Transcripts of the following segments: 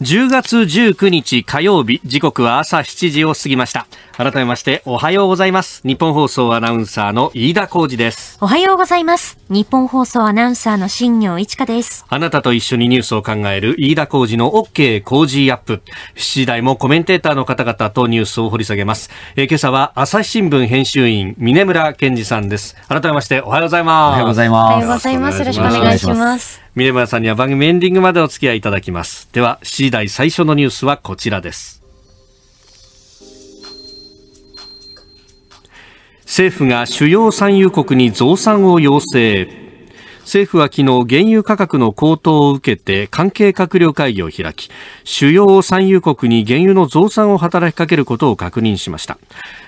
10月19日火曜日時刻は朝7時を過ぎました改めましておはようございます日本放送アナウンサーの飯田浩二ですおはようございます日本放送アナウンサーの新業一華ですあなたと一緒にニュースを考える飯田浩二の OK 工事アップ7時台もコメンテーターの方々とニュースを掘り下げます、えー、今朝は朝日新聞編集員峰村健二さんです改めましておはようございますおはようございますよろしくお願いします峰村さんには番組エンディングまでお付き合いいただきます。では、次第最初のニュースはこちらです。政府が主要産油国に増産を要請。政府は昨日、原油価格の高騰を受けて関係閣僚会議を開き、主要産油国に原油の増産を働きかけることを確認しました。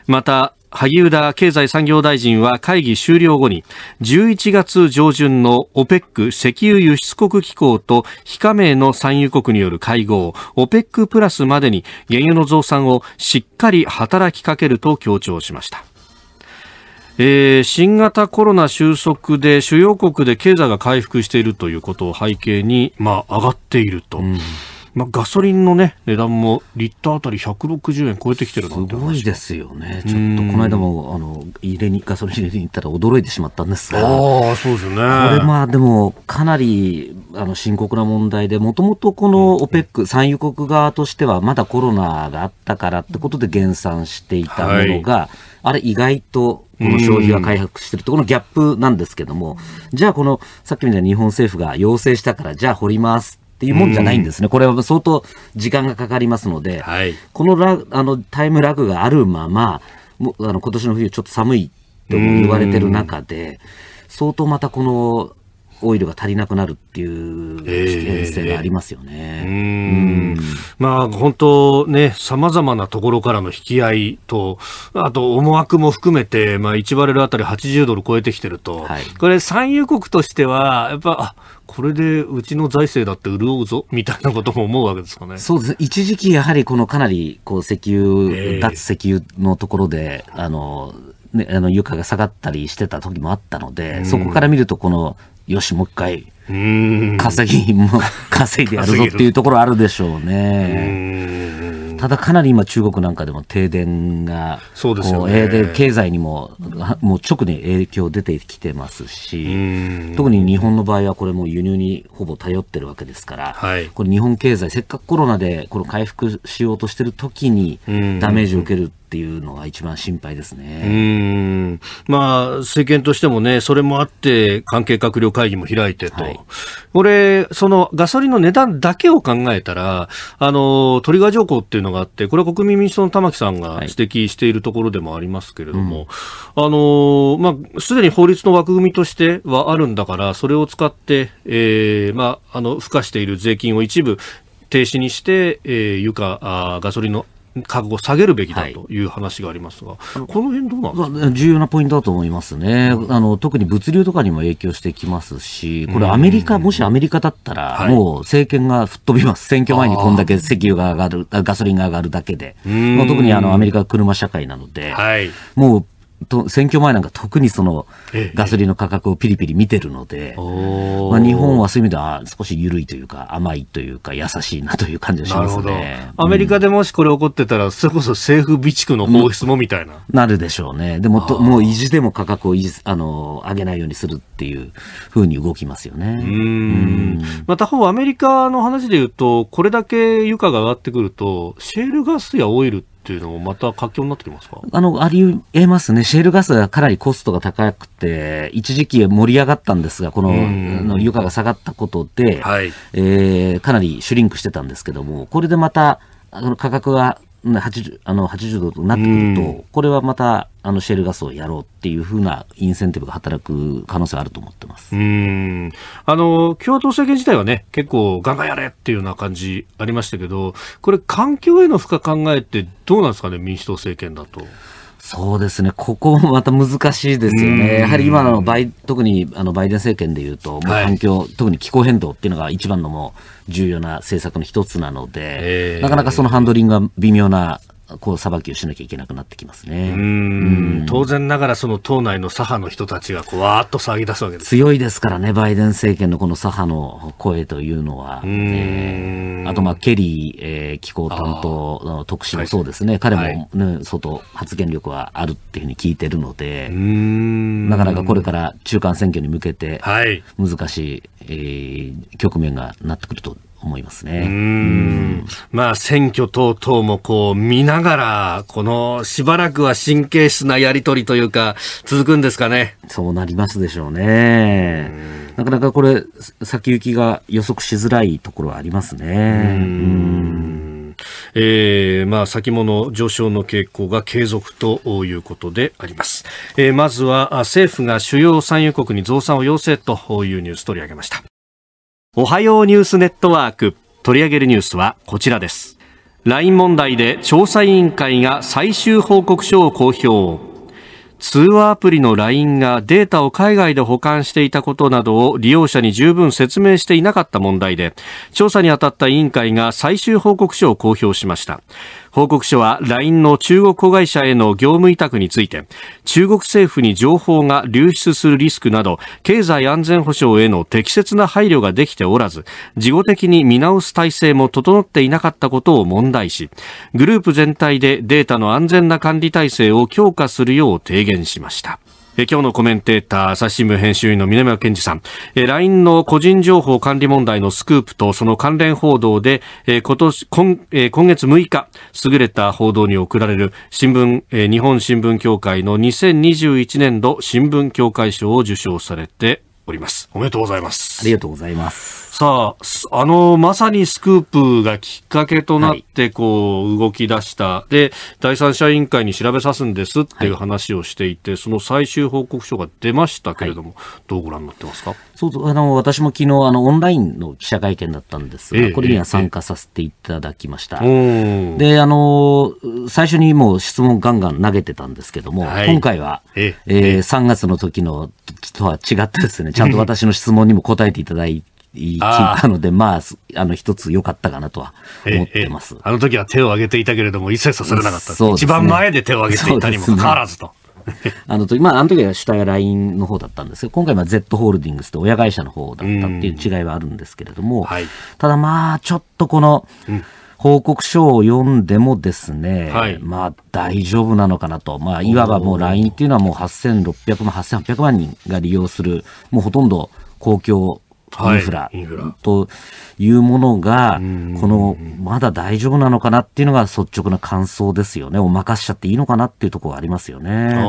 また、萩生田経済産業大臣は会議終了後に11月上旬の OPEC 石油輸出国機構と非加盟の産油国による会合 OPEC プラスまでに原油の増産をしっかり働きかけると強調しました。えー、新型コロナ収束で主要国で経済が回復しているということを背景に、まあ、上がっていると。うんまあ、ガソリンの、ね、値段もリッターあたり160円超えてきてるなんてすごいですよね、ちょっとこの間もあの入れにガソリン入れに行ったら驚いてしまったんですが、あそうですね、これ、まあ、でもかなりあの深刻な問題で、もともとこの OPEC、産油国側としては、まだコロナがあったからってことで減産していたものが、はい、あれ、意外とこの消費が回復してるところのギャップなんですけども、じゃあこの、さっきみたいに日本政府が要請したから、じゃあ掘りますっていうもんじゃないんですね、これは相当時間がかかりますので、はい、このラあのタイムラグがあるまま、もあの今年の冬、ちょっと寒いとも言われてる中で、相当またこのオイルが足りなくなるっていう危険性がありますよね。まあ本当ね、さまざまなところからの引き合いと、あと思惑も含めて、まあ1バレルあたり80ドル超えてきてると、はい、これ産油国としては、やっぱ、あこれでうちの財政だって潤うぞみたいなことも思うわけですかね。そうです。一時期やはりこのかなりこう石油、脱石油のところで、あの、ね、あの、油価が下がったりしてた時もあったので、そこから見るとこのよし、もう一回、稼ぎも 稼いでやるぞっていうところあるでしょうね。ただかなり今中国なんかでも停電が、そうですよね。で経済にも、もう直に影響出てきてますし、特に日本の場合はこれも輸入にほぼ頼ってるわけですから、はい、これ日本経済、せっかくコロナでこの回復しようとしてる時にダメージを受けるっていうのが一番心配ですね。まあ、政権としてもね、それもあって、関係閣僚会議も開いてと。はい、これ、そのガソリンの値段だけを考えたら、あの、トリガー条項っていうのがあって、これは国民民主党の玉木さんが指摘しているところでもありますけれども、はいうん、あの、まあ、すでに法律の枠組みとしてはあるんだから、それを使って、えー、まあ、あの、付加している税金を一部停止にして、えー、油価あガソリンの覚悟を下げるべきだという話がありますが、はい、この辺どうなんですか重要なポイントだと思いますね、うん、あの、特に物流とかにも影響してきますし、これ、アメリカ、もしアメリカだったら、もう政権が吹っ飛びます、選挙前にこんだけ石油が上がる、ガソリンが上がるだけで、まあ、特にあのアメリカは車社会なので、はい、もうと選挙前なんか特にそのガソリンの価格をピリピリ見てるので、ええ、まあ、日本はそういう意味では少し緩いというか甘いというか優しいなという感じがしますね。アメリカでもしこれ起こってたら、それこそ政府備蓄の放出もみたいな。なるでしょうね。でもともう維持でも価格をあの上げないようにするっていうふうに動きますよね。うんまあ、他方アメリカの話で言うとこれだけ床が上がってくるとシェールガスやオイルってていうのもまた活況になってきますかあの、ありえますね。シェールガスがかなりコストが高くて、一時期盛り上がったんですが、この、の油価が下がったことで、はい、えー、かなりシュリンクしてたんですけども、これでまた、あの価格が 80, あの80度となってくると、これはまたあのシェルガスをやろうっていうふうなインセンティブが働く可能性あると思ってますうんあの共和党政権自体はね結構ガンガンやれっていうような感じありましたけどこれ環境への負荷考えってどうなんですかね民主党政権だと。そうですね、ここもまた難しいですよね、やはり今のバイ特にあのバイデン政権でいうと、はい、環境、特に気候変動っていうのが一番のも重要な政策の一つなので、なかなかそのハンドリングが微妙なこう裁きをしなきゃいけなくなってきますね。当然ながらその党内の左派の人たちがこうわーっと騒ぎ出すわけです強いですからね、バイデン政権のこの左派の声というのは、えー、あとまあケリー、えー、気候担当の特使もそうですね、彼もね、ね相当発言力はあるっていうふうに聞いてるので、なかなかこれから中間選挙に向けて難しい、はい、えー、局面がなってくると思いますね。うん。まあ、選挙等々もこう見ながら、このしばらくは神経質なやりとりというか、続くんですかね。そうなりますでしょうね。うなかなかこれ、先行きが予測しづらいところはありますね。うんえー、まあ先物上昇の傾向が継続ということであります、えー、まずは政府が主要産油国に増産を要請というニュース取り上げましたおはようニュースネットワーク取り上げるニュースはこちらです LINE 問題で調査委員会が最終報告書を公表通話アプリの LINE がデータを海外で保管していたことなどを利用者に十分説明していなかった問題で調査に当たった委員会が最終報告書を公表しました報告書は LINE の中国子会社への業務委託について中国政府に情報が流出するリスクなど経済安全保障への適切な配慮ができておらず事後的に見直す体制も整っていなかったことを問題しグループ全体でデータの安全な管理体制を強化するよう提言しました。え今日のコメンテーター、朝日新聞編集員の南川健二さん、え LINE の個人情報管理問題のスクープとその関連報道で、え今年今,、え今月6日、優れた報道に贈られる新聞、え日本新聞協会の2021年度新聞協会賞を受賞されております。おめでとうございます。ありがとうございます。さあ、あの、まさにスクープがきっかけとなって、こう、動き出した、で、第三者委員会に調べさすんですっていう話をしていて、はい、その最終報告書が出ましたけれども、はい、どうご覧になってますかそうあの私も昨日あのオンラインの記者会見だったんですが、えこれには参加させていただきました、え、であの最初にもう質問ガンガン投げてたんですけども、はい、今回は、ええー、3月の時のとは違ってですねちゃんと私の質問にも答えていただいて、ないので、まあ、あの、一つ良かったかなとは思ってます、あの時は手を挙げていたけれども、一切刺されなかった。ね、一番前で手を挙げていたにもかかわらずと。あの時、まあ、あの時は主体は LINE の方だったんですけど、今回は Z ホールディングスと親会社の方だったっていう違いはあるんですけれども、はい、ただまあ、ちょっとこの、うん報告書を読んでもですね、はい、まあ大丈夫なのかなと、まあいわばもう LINE っていうのはもう8600万、8800万人が利用する、もうほとんど公共インフラというものが、この、まだ大丈夫なのかなっていうのが率直な感想ですよね。お任せしちゃっていいのかなっていうところがありますよね。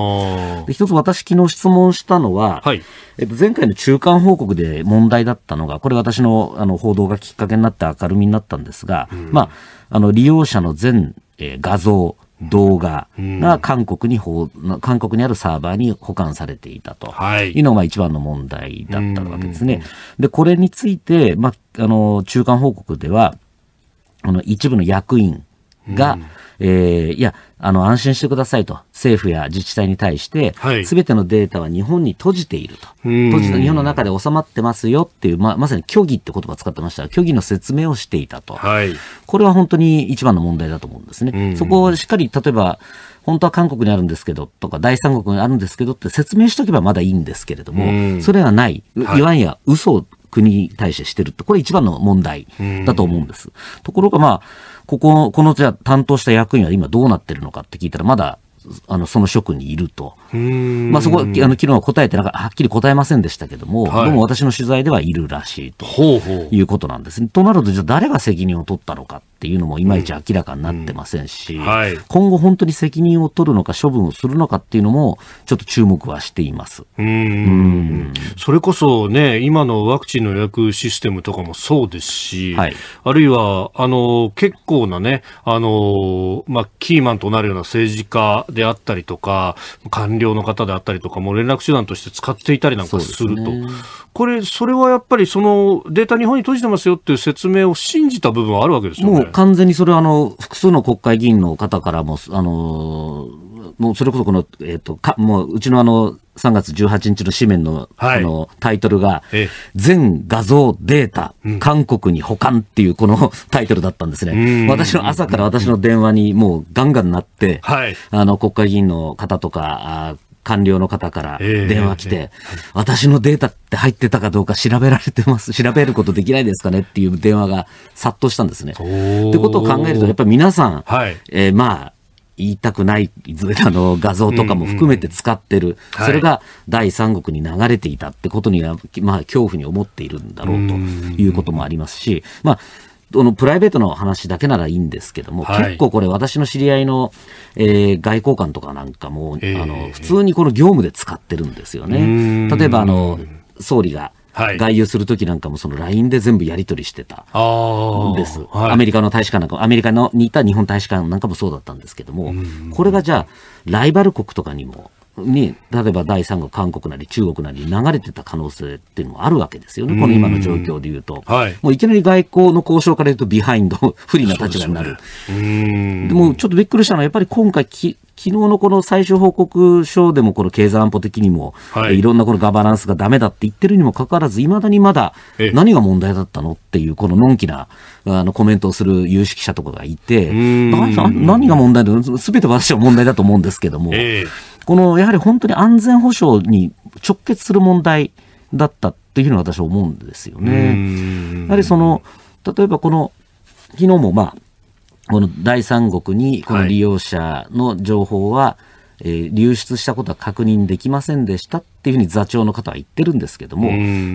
で一つ私昨日質問したのは、はい、えっと、前回の中間報告で問題だったのが、これ私のあの報道がきっかけになって明るみになったんですが、まあ、あの、利用者の全、えー、画像、動画が韓国にほ、うん、韓国にあるサーバーに保管されていたというのが一番の問題だったわけですね。で、これについて、まあ、あの、中間報告では、あの一部の役員が、うんえー、いや、あの、安心してくださいと、政府や自治体に対して、す、べ、てのデータは日本に閉じていると。閉じた日本の中で収まってますよっていう、ままさに虚偽って言葉使ってましたが、虚偽の説明をしていたと。はい、これは本当に一番の問題だと思うんですね。そこをしっかり、例えば、本当は韓国にあるんですけどとか、第三国にあるんですけどって説明しとけばまだいいんですけれども、それはない。いわんや嘘国に対してしてるって、これ一番の問題だと思うんです。ところがまあ、ここ、このじゃ担当した役員は今どうなってるのかって聞いたら、まだあの、その職にいると。まあ、そこは、あの、昨日は答えてなんか、はっきり答えませんでしたけども、はい、どうも私の取材ではいるらしいと。いうことなんですね。となると、じゃあ誰が責任を取ったのかっていうのもいまいち明らかになってませんし、うんうんはい、今後本当に責任を取るのか処分をするのかっていうのもちょっと注目はしています。うんそれこそね、今のワクチンの予約システムとかもそうですし、はい、あるいは、あの、結構なね、あの、まあ、キーマンとなるような政治家であったりとか、官僚の方であったりとかも連絡手段として使っていたりなんかすると。これ、それはやっぱりそのデータ日本に閉じてますよっていう説明を信じた部分はあるわけですよね。完全にそれはあの複数の国会議員の方からも、あのもうそれこそこの、えーと、かもううちのあの3月18日の紙面の,、あのタイトルが、全画像データ、韓国に保管っていうこの タイトルだったんですね、私の朝から私の電話にもうガンガンなって、あの国会議員の方とか、官僚の方から電話来て、私のデータって入ってたかどうか調べられてます、調べることできないですかねっていう電話が殺到したんですね。ってことを考えると、やっぱり皆さん、はい、えー、まあ、言いたくないあの画像とかも含めて使ってる、うんうん、それが第三国に流れていたってことには、まあ、恐怖に思っているんだろうということもありますし、まあ、のプライベートの話だけならいいんですけども、はい、結構これ私の知り合いの、えー、外交官とかなんかも、えー、あの普通にこの業務で使ってるんですよね。例えばあの総理がはい、外遊するときなんかもその LINE で全部やり取りしてたんです、はい、アメリカの大使館なんかアメリカのにいた日本大使館なんかもそうだったんですけども、これがじゃあライバル国とかにもに、例えば第三国、韓国なり中国なりに流れてた可能性っていうのもあるわけですよね、この今の状況でいうと、はい、もういきなり外交の交渉から言うと、ビハインド、不利な立場になる。でね、でもちょっとびっくりしたのは、やっぱり今回き、昨日のこの最終報告書でも、この経済安保的にも、はい、いろんなこのガバナンスがダメだって言ってるにもかかわらず、いまだにまだ何が問題だったのっていう、こののんきなあのコメントをする有識者とかがいて、何が問題だ、すべて私は問題だと思うんですけども。えーこのやはり本当に安全保障に直結する問題だったっていうふうに私は思うんですよね。やはりその例えばこの昨日もまあこの第三国にこの利用者の情報は、はい、えー、流出したことは確認できませんでしたっていうふうに座長の方は言ってるんですけども、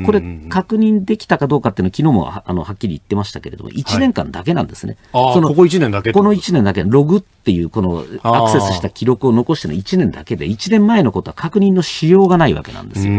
これ、確認できたかどうかっていうのは、昨日もあのはっきり言ってましたけれども、1年間だけなんですね。はい、そのここ1年だけこの1年だけ、ログっていう、このアクセスした記録を残しての1年だけで、1年前のことは確認のしようがないわけなんですよ。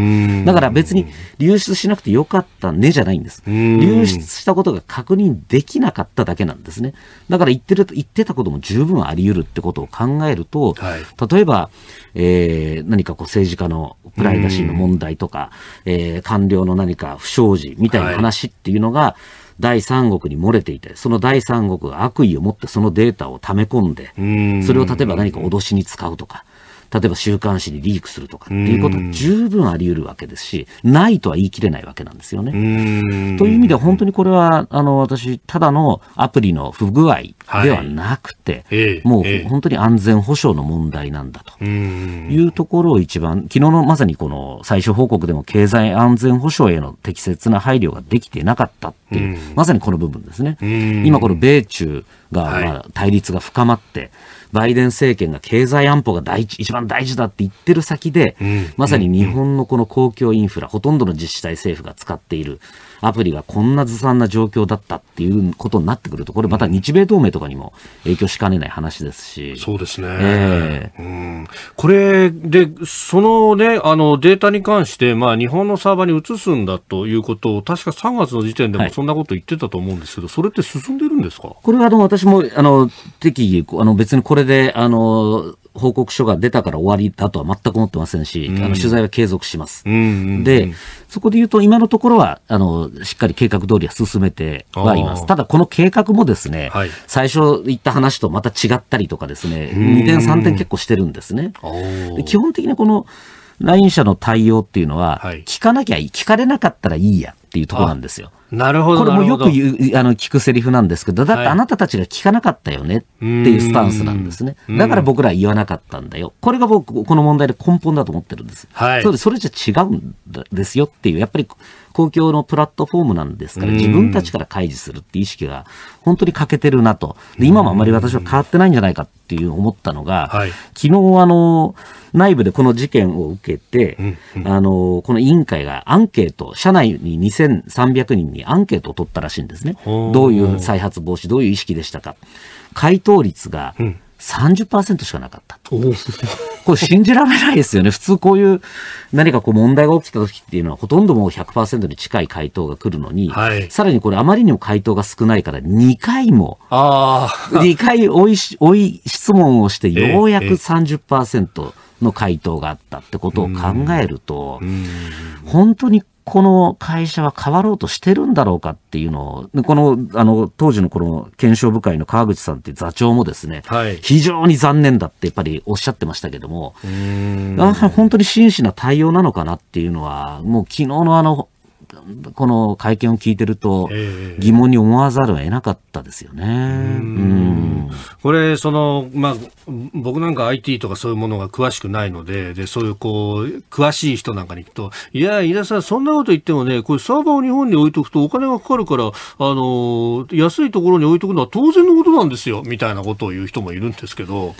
だから別に流出しなくてよかったねじゃないんです。流出したことが確認できなかっただけなんですね。だから言ってる言ってたことも十分あり得るってことを考えると、はい、例えば、えー、何かこう政治家のプライイシーの問題とか、えー、官僚の何か不祥事みたいな話っていうのが、第三国に漏れていて、その第三国が悪意を持ってそのデータを溜め込んで、それを例えば何か脅しに使うとか、例えば週刊誌にリークするとかっていうことは十分あり得るわけですし、ないとは言い切れないわけなんですよね。という意味では本当にこれは、あの、私、ただのアプリの不具合ではなくて、はい、もう本当に安全保障の問題なんだというところを一番、昨日のまさにこの最初報告でも経済安全保障への適切な配慮ができてなかったっていう、まさにこの部分ですね。今この米中がまあ対立が深まって、バイデン政権が経済安保が第一一番大事だって言ってる先で、まさに日本のこの公共インフラ、ほとんどの自治体政府が使っている、アプリがこんなずさんな状況だったっていうことになってくると、これまた日米同盟とかにも影響しかねない話ですし。そうですね。えー、うん、これで、そのね、あのデータに関して、まあ、日本のサーバーに移すんだということを、確か3月の時点でもそんなこと言ってたと思うんですけど、はい、それって進んでるんですかこれはあの私もあの適宜、あの別にこれであの報告書が出たから終わりだとは全く思ってませんし、うん、あの取材は継続します、うんうんうん、で、そこで言うと、今のところはあのしっかり計画通りは進めてはいます、ただこの計画もですね、はい、最初言った話とまた違ったりとかですね、2点、3点結構してるんですね。基本的にこの来社の対応っていうのは、聞かなきゃいい、聞かれなかったらいいやっていうところなんですよ。なるほど。これもよく言う、あの、聞くセリフなんですけど、だってあなたたちが聞かなかったよねっていうスタンスなんですね。だから僕らは言わなかったんだよ。これが僕、この問題で根本だと思ってるんです。はい。それじゃ違うんですよっていう、やっぱり公共のプラットフォームなんですから、自分たちから開示するって意識が本当に欠けてるなと。で、今もあまり私は変わってないんじゃないかっていう思ったのが、昨日あの、内部でこの事件を受けて、あの、この委員会がアンケート、社内に2300人にアンケートを取ったらしいんですね。どういう再発防止、どういう意識でしたか。回答率が、うん30%しかなかった。これ信じられないですよね。普通こういう何かこう問題が起きた時っていうのはほとんどもう100%に近い回答が来るのに、はい、さらにこれあまりにも回答が少ないから2回も、2回追い追い質問をしてようやく30%の回答があったってことを考えると、ええ本当にこの会社は変わろうとしてるんだろうかっていうのを、この、あの、当時のこの検証部会の川口さんって座長もですね、はい、非常に残念だってやっぱりおっしゃってましたけども、本当に真摯な対応なのかなっていうのは、もう昨日のあの、この会見を聞いてると、疑問に思わざるを得なかったですよね。これ、その、まあ、僕なんか IT とかそういうものが詳しくないので、で、そういうこう、詳しい人なんかに行くと、いや、井田さん、そんなこと言ってもね、これサーバーを日本に置いとくとお金がかかるから、あの、安いところに置いとくのは当然のことなんですよ、みたいなことを言う人もいるんですけど、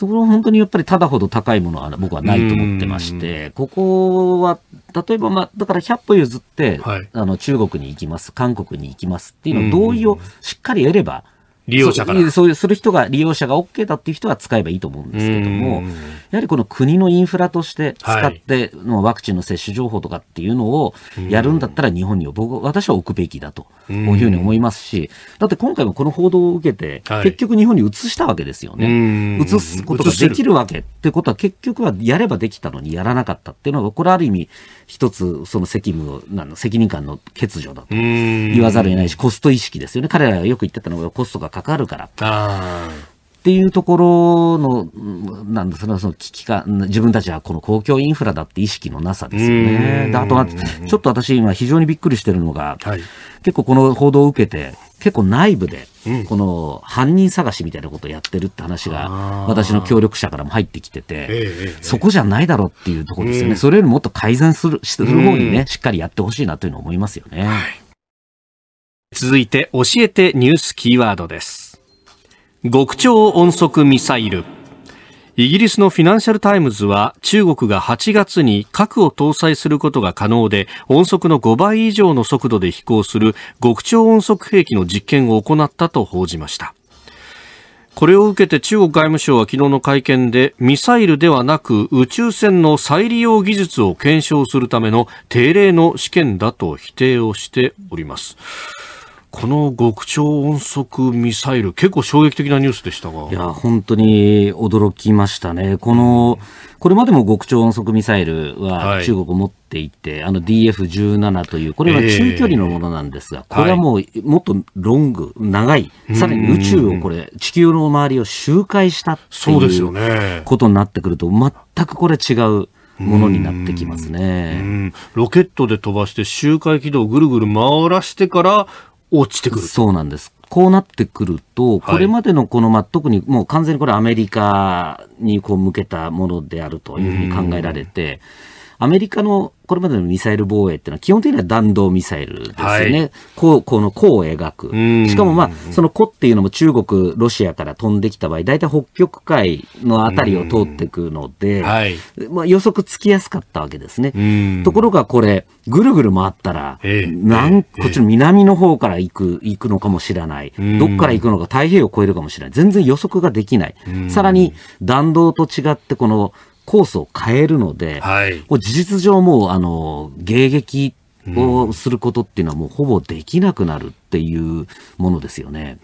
ところ本当にやっぱりただほど高いものは僕はないと思ってまして、ここは、例えば、まあ、だから100歩譲って、はい、あの中国に行きます、韓国に行きますっていうの同意をしっかり得れば、利用者からそういうする人が利用者が OK だっていう人は使えばいいと思うんですけども、やはりこの国のインフラとして使って、はい、ワクチンの接種情報とかっていうのをやるんだったら日本に僕私は置くべきだというふうに思いますし、だって今回もこの報道を受けて、結局日本に移したわけですよね。移すことができるわけってことは結局はやればできたのにやらなかったっていうのは、これある意味、一つその責務なの責任感の欠如だと言わざるを得ないし、コスト意識ですよね。彼らがよく言ってたのがコストがかかるから。っていうところの、なんですその危機感、自分たちはこの公共インフラだって意識のなさですよね。あとは、ちょっと私今非常にびっくりしてるのが、はい、結構この報道を受けて、結構内部で、この犯人探しみたいなことをやってるって話が、私の協力者からも入ってきてて、そこじゃないだろうっていうところですよね。それよりもっと改善する、する方にね、しっかりやってほしいなというのを思いますよね。はい、続いて、教えてニュースキーワードです。極超音速ミサイルイギリスのフィナンシャルタイムズは中国が8月に核を搭載することが可能で音速の5倍以上の速度で飛行する極超音速兵器の実験を行ったと報じましたこれを受けて中国外務省は昨日の会見でミサイルではなく宇宙船の再利用技術を検証するための定例の試験だと否定をしておりますこの極超音速ミサイル、結構衝撃的なニュースでしたが。いや、本当に驚きましたね。この、これまでも極超音速ミサイルは中国持っていて、はい、あの DF17 という、これは中距離のものなんですが、えー、これはもう、もっとロング、長い、さらに宇宙をこれ、地球の周りを周回したっていうことになってくると、全くこれ違う。ものになってきますね。ロケットで飛ばして周回軌道をぐるぐる回らしてから、落ちてくるそうなんです。こうなってくると、これまでのこの、まあ、特にもう完全にこれアメリカにこう向けたものであるというふうに考えられて、うんアメリカのこれまでのミサイル防衛っていうのは基本的には弾道ミサイルですよね。はい、こう、この、弧を描く。しかもまあ、その弧っていうのも中国、ロシアから飛んできた場合、大体北極海のあたりを通ってくるので、はい、まあ予測つきやすかったわけですね。ところがこれ、ぐるぐる回ったら、なんこっちの南の方から行く、行くのかもしれない。どっから行くのか太平洋を越えるかもしれない。全然予測ができない。さらに、弾道と違ってこの、コースを変えるので、はい、事実上もう、あの、迎撃をすることっていうのはもうほぼできなくなるっていうものですよね。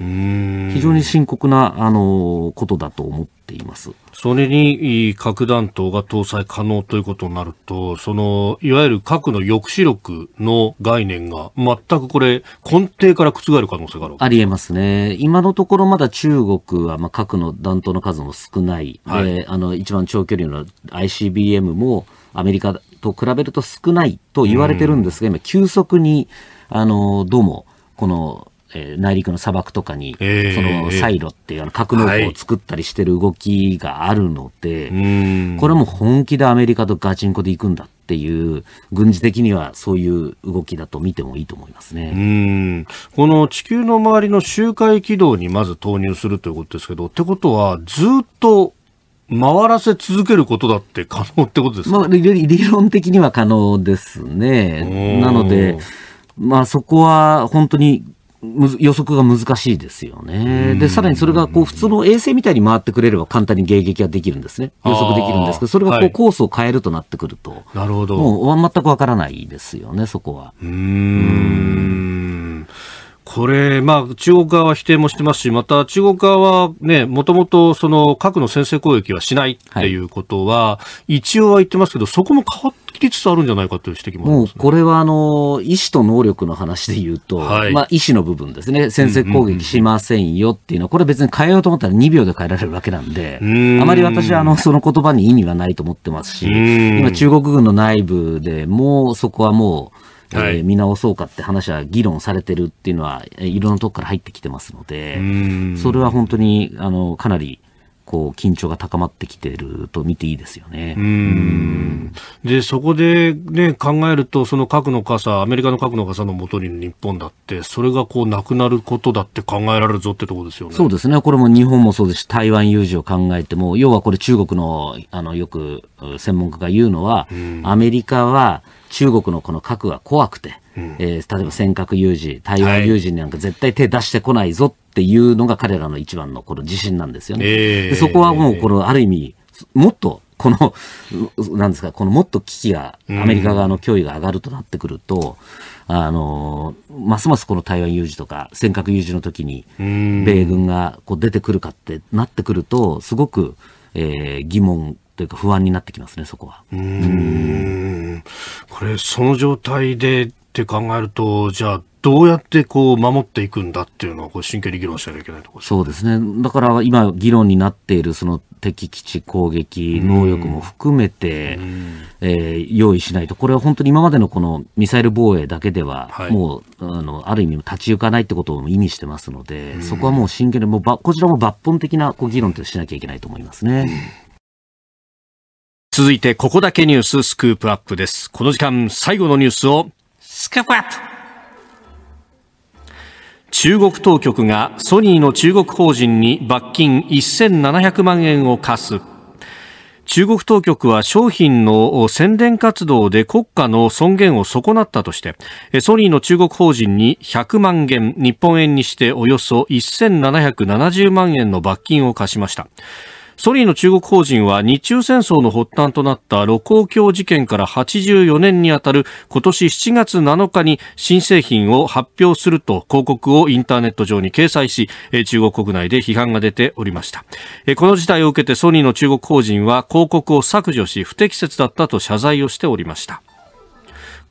非常に深刻なあのことだと思っています。それに核弾頭が搭載可能ということになると、そのいわゆる核の抑止力の概念が全くこれ根底から覆る可能性があるありえますね。今のところまだ中国はまあ核の弾頭の数も少ない。はい、あの一番長距離の ICBM もアメリカと比べると少ないと言われてるんですが、今急速にあのどうもこの、えー、内陸の砂漠とかに、えー、そのサイロっていう、あの格納庫を作ったりしてる動きがあるので、はい、これも本気でアメリカとガチンコで行くんだっていう、軍事的にはそういう動きだと見てもいいと思いますねこの地球の周りの周回軌道にまず投入するということですけど、ってことは、ずっと回らせ続けることだって可能ってことですか、まあ、理論的には可能ですね。なので、まあそこは本当に予測が難しいですよね。で、さらにそれがこう普通の衛星みたいに回ってくれれば簡単に迎撃はできるんですね。予測できるんですけど、それがこうコースを変えるとなってくると、なるほどもう全くわからないですよね、そこは。うん。これ、まあ、中国側は否定もしてますし、また中国側はね、もともとその核の先制攻撃はしないっていうことは、はい、一応は言ってますけど、そこも変わってきつつあるんじゃないかという指摘も、ね、もうこれはあの、意思と能力の話で言うと、はい、まあ、意思の部分ですね、先制攻撃しませんよっていうのは、これ別に変えようと思ったら2秒で変えられるわけなんで、んあまり私はあのその言葉に意味はないと思ってますし、今、中国軍の内部でも、そこはもう、えー、見直そうかって話は議論されてるっていうのは、いろんなとこから入ってきてますので、それは本当に、あの、かなり、こう緊張が高まってきていると見ていいですよね。うんでそこで、ね、考えるとその核の傘アメリカの核の傘のもとに日本だってそれがこうなくなることだって考えられるぞってとこですよね。そうですねこれも日本もそうですし台湾有事を考えても要はこれ中国のあのよく専門家が言うのはアメリカは中国のこの核が怖くて。えー、例えば尖閣有事、台湾有事になんか絶対手出してこないぞっていうのが彼らの一番のこの自信なんですよね。えー、そこはもうこのある意味、もっとこの、なんですか、このもっと危機が、アメリカ側の脅威が上がるとなってくると、うん、あの、ますますこの台湾有事とか、尖閣有事の時に、米軍がこう出てくるかってなってくると、すごく、えー、疑問というか不安になってきますね、そこは。うん。これ、その状態で、って考えると、じゃあ、どうやってこう守っていくんだっていうのは、こ真剣に議論しなきゃいけないところそうですね、だから今、議論になっているその敵基地攻撃能力も含めて、えー、用意しないと、これは本当に今までのこのミサイル防衛だけでは、はい、もうあのある意味、立ち行かないってことを意味してますので、そこはもう真剣にもうば、こちらも抜本的なこう議論ってしなきゃいけないと思いますね。続いて、ここだけニューススクープアップです。この時間、最後のニュースをスクープアップ中国当局がソニーの中国法人に罰金1700万円を課す。中国当局は商品の宣伝活動で国家の尊厳を損なったとして、ソニーの中国法人に100万元、日本円にしておよそ1770万円の罰金を課しました。ソニーの中国法人は日中戦争の発端となった露光橋事件から84年にあたる今年7月7日に新製品を発表すると広告をインターネット上に掲載し、中国国内で批判が出ておりました。この事態を受けてソニーの中国法人は広告を削除し不適切だったと謝罪をしておりました。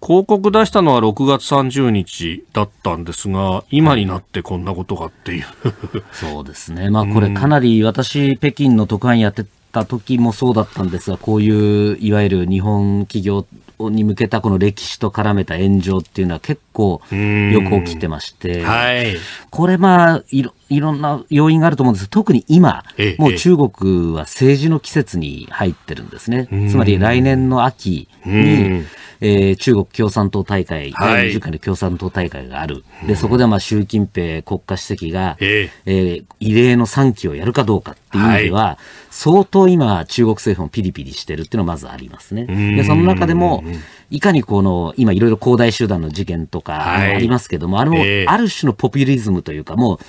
広告出したのは6月30日だったんですが、今になってこんなことがっていう。そうですね。まあこれかなり私、北京の特派員やってた時もそうだったんですが、こういういわゆる日本企業に向けたこの歴史と絡めた炎上っていうのは結構よく起きてまして、はい、これまあいろいろんな要因があると思うんです特に今、ええ、もう中国は政治の季節に入ってるんですね。え、つまり来年の秋に、えー、中国共産党大会、第20回の共産党大会がある。で、そこでまあ習近平国家主席が、ええー、異例の3期をやるかどうかっていう意味では、はい、相当今中国政府もピリピリしてるっていうのはまずありますね。で、その中でも、いかにこの、今いろいろ恒大集団の事件とかありますけども、はい、あれもある種のポピュリズムというか、もう、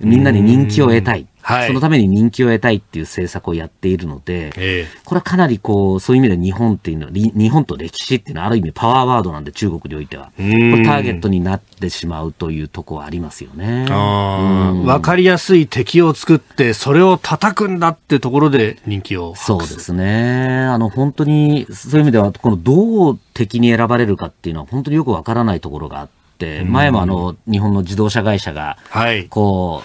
みんなに人気を得たい。はい、そのために人気を得たいっていう政策をやっているので、えー、これはかなりこう、そういう意味で日本っていうのは、日本と歴史っていうのはある意味パワーワードなんで中国においては、こターゲットになってしまうというとこはありますよね。わかりやすい敵を作って、それを叩くんだってところで人気をそうですね。あの、本当に、そういう意味では、このどう敵に選ばれるかっていうのは本当によくわからないところがあって、、前もあの、日本の自動車会社が、こう、はい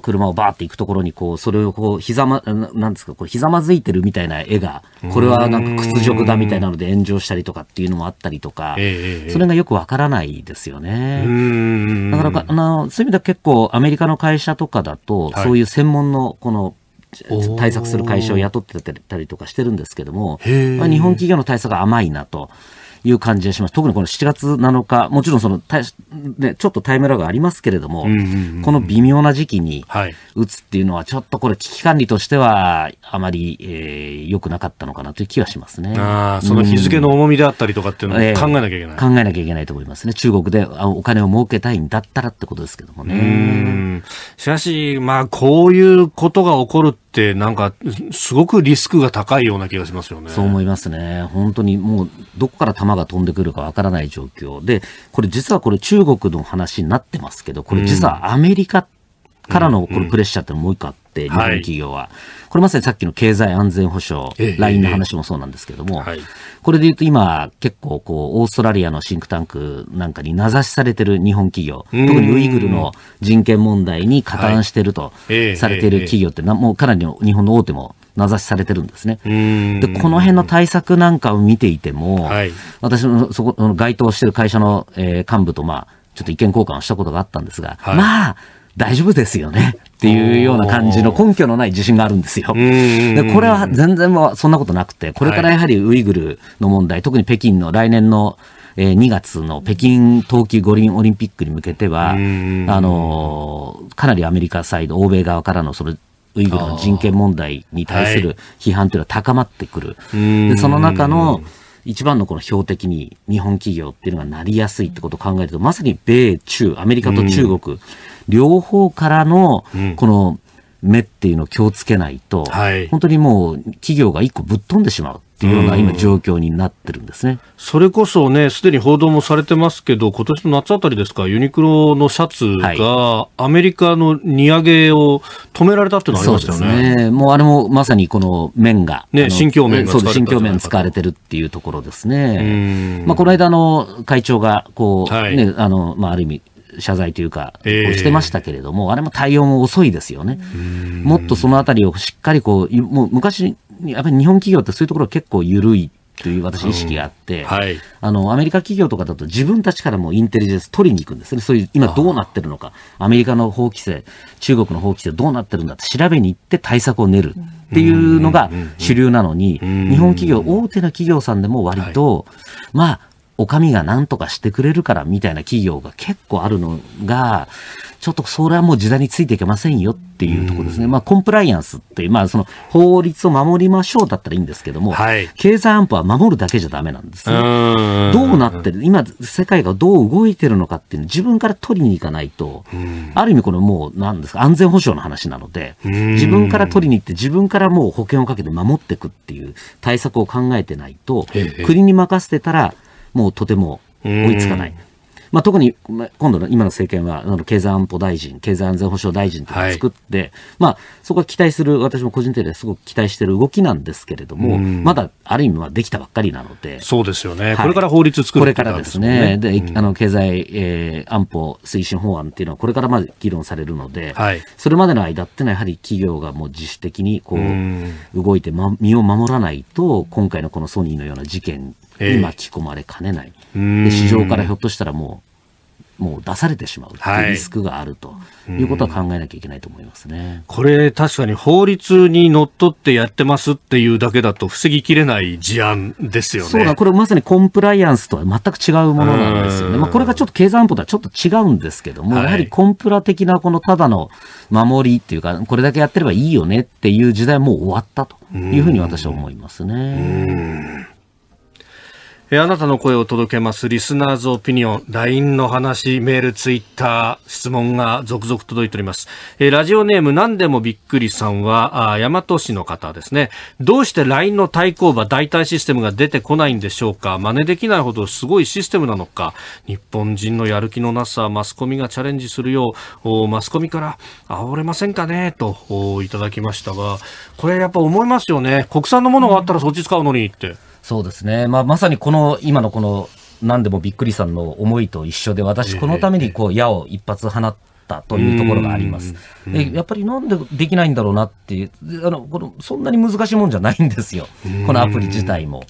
車をバーって行くところにこうそれをこうひざまなんですかこうひざまずいてるみたいな絵がこれはなんか屈辱だみたいなので炎上したりとかっていうのもあったりとか、それがよくわからないですよね。だからあのそういう意味では結構アメリカの会社とかだと、そういう専門のこの対策する会社を雇ってたりとかしてるんですけども、日本企業の対策が甘いなと。いう感じがします。特にこの7月7日、もちろんその、ね、ちょっとタイムラグありますけれども、うんうんうん、この微妙な時期に打つっていうのは、ちょっとこれ危機管理としては、あまり、えー、良くなかったのかなという気はしますね。あその日付の重みであったりとかっていうのを考えなきゃいけない、えー、考えなきゃいけないと思いますね。中国でお金を儲けたいんだったらってことですけどもね。しかし、まあ、こういうことが起こるってなんかすごくリスクが高いような気がしますよね。そう思いますね。本当にもうどこから弾が飛んでくるかわからない状況で、これ実はこれ中国の話になってますけど、これ実はアメリカからのこのプレッシャーってもう一個あっ、日本企業は、はい、これまさにさっきの経済安全保障、ライ LINE の話もそうなんですけども、はい、これで言うと今、結構こう、オーストラリアのシンクタンクなんかに名指しされてる日本企業、特にウイグルの人権問題に加担してるとされてる企業って、はい、もうかなりの日本の大手も名指しされてるんですね。で、この辺の対策なんかを見ていても、はい、私のそこ、該当してる会社の、え幹部と、まあ、ちょっと意見交換をしたことがあったんですが、はい、まあ、大丈夫ですよねっていうような感じの根拠のない自信があるんですよ。でこれは全然そんなことなくて、これからやはりウイグルの問題、はい、特に北京の来年のえ2月の北京冬季五輪オリンピックに向けては、あのかなりアメリカサイド、欧米側からのそのウイグルの人権問題に対する批判というのは高まってくる。でその中の、一番のこの標的に日本企業っていうのがなりやすいってことを考えると、まさに米中、アメリカと中国、両方からの、この、目っていうのを気をつけないと、はい、本当にもう企業が一個ぶっ飛んでしまうっていうような今状況になってるんですね。それこそね、すでに報道もされてますけど、今年の夏あたりですか、ユニクロのシャツがアメリカの荷上げを止められたっていうのありましたよね。はい、そうですね。もうあれもまさにこの面が。ね、新疆面が使われて新疆面使われてるっていうところですね。まあ、この間の会長が、こう、はい、ね、あの、まあ、ある意味、謝罪というか、してましたけれども、えー、あれも対応も遅いですよね。もっとそのあたりをしっかりこう、もう昔やっぱり日本企業ってそういうところ結構緩いという私意識があって、うんはい、あの、アメリカ企業とかだと自分たちからもインテリジェンス取りに行くんですね。そういう、今どうなってるのか、アメリカの法規制、中国の法規制どうなってるんだって調べに行って対策を練るっていうのが主流なのに、日本企業、大手の企業さんでも割と、はい、まあ、お上が何とかしてくれるからみたいな企業が結構あるのが、ちょっとそれはもう時代についていけませんよっていうところですね。まあコンプライアンスっていう、まあその法律を守りましょうだったらいいんですけども、はい、経済安保は守るだけじゃダメなんですね。どうなってる、今世界がどう動いてるのかっていうの自分から取りに行かないと、ある意味このもう何ですか、安全保障の話なので、自分から取りに行って自分からもう保険をかけて守っていくっていう対策を考えてないと、国に任せてたら、もうとても追いつかない。まあ、特に今度の今の政権は経済安保大臣、経済安全保障大臣とかを作って、はい、まあ、そこは期待する、私も個人的にはすごく期待している動きなんですけれども、うん、まだある意味はできたばっかりなので、そうですよね、はい、これから法律作る、ね、これからですね、で、うん、あの経済、えー、安保推進法案っていうのは、これからまず議論されるので、はい、それまでの間ってのは、やはり企業がもう自主的にこう、動いて、ま、身を守らないと、今回のこのソニーのような事件に巻き込まれかねない、で市場からひょっとしたらもうもう出されてしまううリスクがあるということは考えなきゃいけないと思いますね、これ、確かに法律にのっとってやってますっていうだけだと防ぎきれない事案ですよね。そうだ、これまさにコンプライアンスとは全く違うものなんですよね。まあ、これがちょっと経済安保とはちょっと違うんですけども、はい、やはりコンプラ的なこのただの守りっていうか、これだけやってればいいよねっていう時代はもう終わったというふうに私は思いますね。えー、あなたの声を届けますリスナーズオピニオン LINE の話メールツイッター質問が続々届いております、えー、ラジオネーム何でもびっくりさんはあ大和市の方ですねどうして LINE の対抗馬代替システムが出てこないんでしょうか真似できないほどすごいシステムなのか日本人のやる気のなさマスコミがチャレンジするようマスコミから煽れませんかねといただきましたがこれやっぱ思いますよね国産のものがあったらそっち使うのにって。うんそうですね、まあ、まさにこの今のこの何でもびっくりさんの思いと一緒で、私、このためにこう矢を一発放ったというところがあります。えやっぱりなんでできないんだろうなっていうあのこの、そんなに難しいもんじゃないんですよ、このアプリ自体も。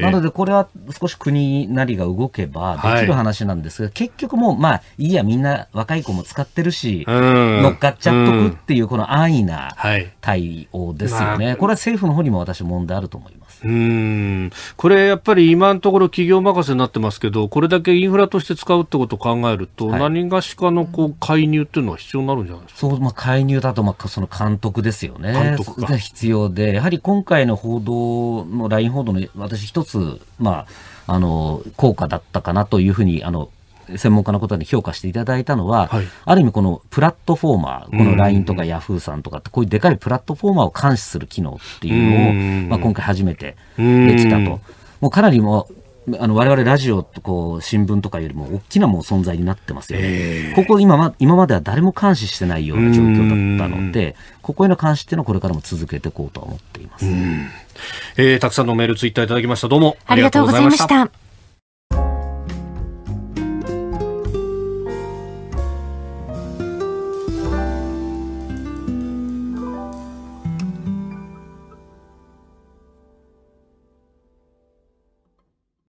なので、これは少し国なりが動けばできる話なんですが、はい、結局もう、まあ、いいや、みんな若い子も使ってるし、乗っかっちゃっとくっていう、この安易な対応ですよね、これは政府の方にも私、問題あると思います。うんこれ、やっぱり今のところ企業任せになってますけど、これだけインフラとして使うってことを考えると、はい、何がしかのこう介入っていうのは必要になるんじゃないですかそう、まあ、介入だと、まあ、その監督ですよね、監督が必要で、やはり今回の報道の、LINE 報道の私、一つ、まあ、あの効果だったかなというふうにあの専門家の方に評価していただいたのは、はい、ある意味このプラットフォーマー、この LINE とか Yahoo さんとかって、こういうでかいプラットフォーマーを監視する機能っていうのを、まあ、今回初めてできたと。もうかなりもあの我々ラジオとこう新聞とかよりも大きなもう存在になってますよね。えー、ここ今ま今までは誰も監視してないような状況だったので、ここへの監視っていうのはこれからも続けていこうと思っています。えー、たくさんのメールツイッターいただきました。どうもありがとうございました。